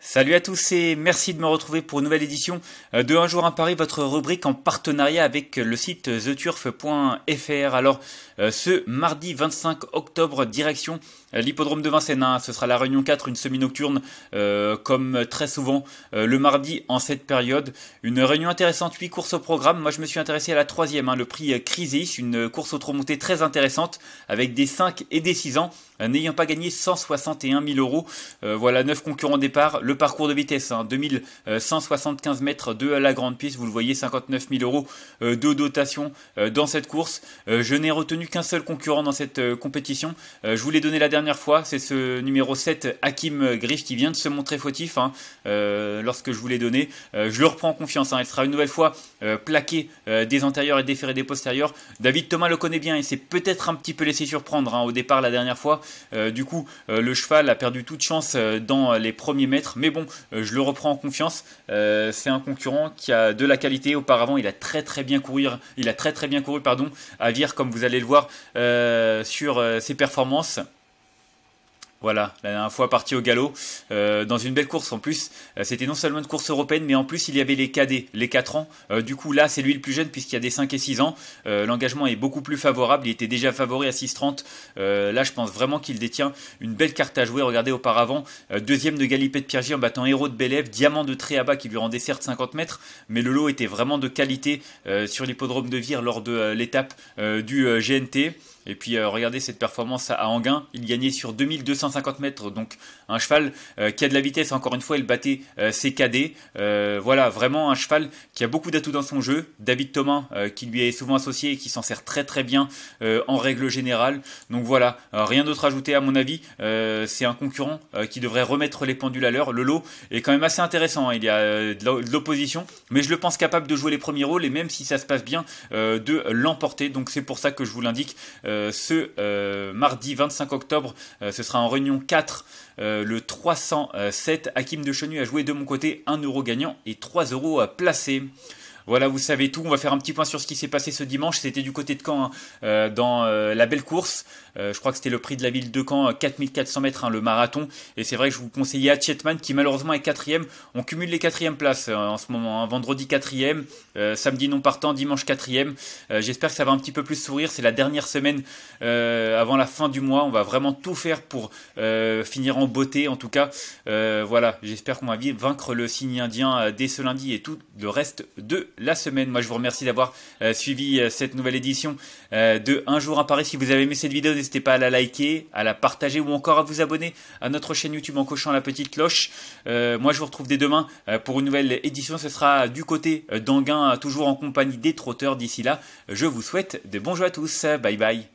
Salut à tous et merci de me retrouver pour une nouvelle édition euh, de Un jour à Paris, votre rubrique en partenariat avec euh, le site euh, theturf.fr. Alors ce mardi 25 octobre, direction l'hippodrome de Vincennes, hein, ce sera la réunion 4, une semi-nocturne comme très souvent le mardi en cette période. Une réunion intéressante, 8 courses au programme, moi je me suis intéressé à la troisième, hein, le prix Crisis, une course au montée très intéressante avec des 5 et des 6 ans, n'ayant pas gagné 161 000 euros. voilà, 9 concurrents départ le parcours de vitesse, 2175 hein, euh, mètres de la grande piste, vous le voyez, 59 000 euros euh, de dotation euh, dans cette course. je n'ai retenu qu'un seul concurrent dans cette compétition. je vous l'ai donné la dernière fois, c'est ce numéro 7, Hakim Griff, qui vient de se montrer fautif hein, lorsque je vous l'ai donné. je le reprends en confiance, hein. il sera une nouvelle fois plaqué des antérieurs et déféré des postérieurs. David Thomas le connaît bien, et s'est peut-être un petit peu laissé surprendre au départ la dernière fois. du coup, le cheval a perdu toute chance dans les premiers mètres mais bon, euh, je le reprends en confiance. Euh, c'est un concurrent qui a de la qualité. Auparavant, il a très très bien couru, il a très très bien couru, pardon, à Vire, comme vous allez le voir euh, sur ses performances. Voilà, la dernière fois parti au galop, euh, dans une belle course en plus. Euh, c'était non seulement une course européenne, mais en plus il y avait les cadets, les 4 ans. Euh, du coup là, c'est lui le plus jeune puisqu'il y a des 5 et 6 ans. L'engagement est beaucoup plus favorable, il était déjà favori à 6,30. là, je pense vraiment qu'il détient une belle carte à jouer. Regardez auparavant, deuxième de Galipet de Piergy en battant Héros de Bélève, Diamant de Tréaba qui lui rendait certes 50 mètres, mais le lot était vraiment de qualité sur l'hippodrome de Vire lors de l'étape du GNT. Et puis regardez cette performance à Anguin, il gagnait sur 2200 50 mètres, donc un cheval euh, qui a de la vitesse, encore une fois, il battait euh, ses cadets. Euh, voilà, vraiment un cheval qui a beaucoup d'atouts dans son jeu. David Thomas, qui lui est souvent associé et qui s'en sert très très bien en règle générale. Donc voilà, rien d'autre à ajouter à mon avis. c'est un concurrent qui devrait remettre les pendules à l'heure. Le lot est quand même assez intéressant, hein. il y a de l'opposition, mais je le pense capable de jouer les premiers rôles et même si ça se passe bien, de l'emporter. Donc c'est pour ça que je vous l'indique ce mardi 25 octobre. ce sera en 4, euh, le 307. Hakim de Chenu a joué de mon côté 1 euro gagnant et 3 euros euh, placés. Voilà, vous savez tout. On va faire un petit point sur ce qui s'est passé ce dimanche. C'était du côté de Caen, hein, euh, dans euh, la belle course. Euh, je crois que c'était le prix de la ville de Caen, 4400 mètres, hein, le marathon. Et c'est vrai que je vous conseillais à qui malheureusement est quatrième. On cumule les quatrièmes places en ce moment. Hein. Vendredi quatrième, samedi non partant, dimanche quatrième. J'espère que ça va un petit peu plus sourire. C'est la dernière semaine avant la fin du mois. On va vraiment tout faire pour finir en beauté. En tout cas, voilà, j'espère qu'on va vaincre le signe indien dès ce lundi et tout le reste de la semaine. Moi, je vous remercie d'avoir euh, suivi euh, cette nouvelle édition euh, de Un jour à Paris. Si vous avez aimé cette vidéo, n'hésitez pas à la liker, à la partager ou encore à vous abonner à notre chaîne YouTube en cochant la petite cloche. moi, je vous retrouve dès demain pour une nouvelle édition. Ce sera du côté d'Anguin, toujours en compagnie des trotteurs. D'ici là, je vous souhaite de bons jeux à tous. Bye bye.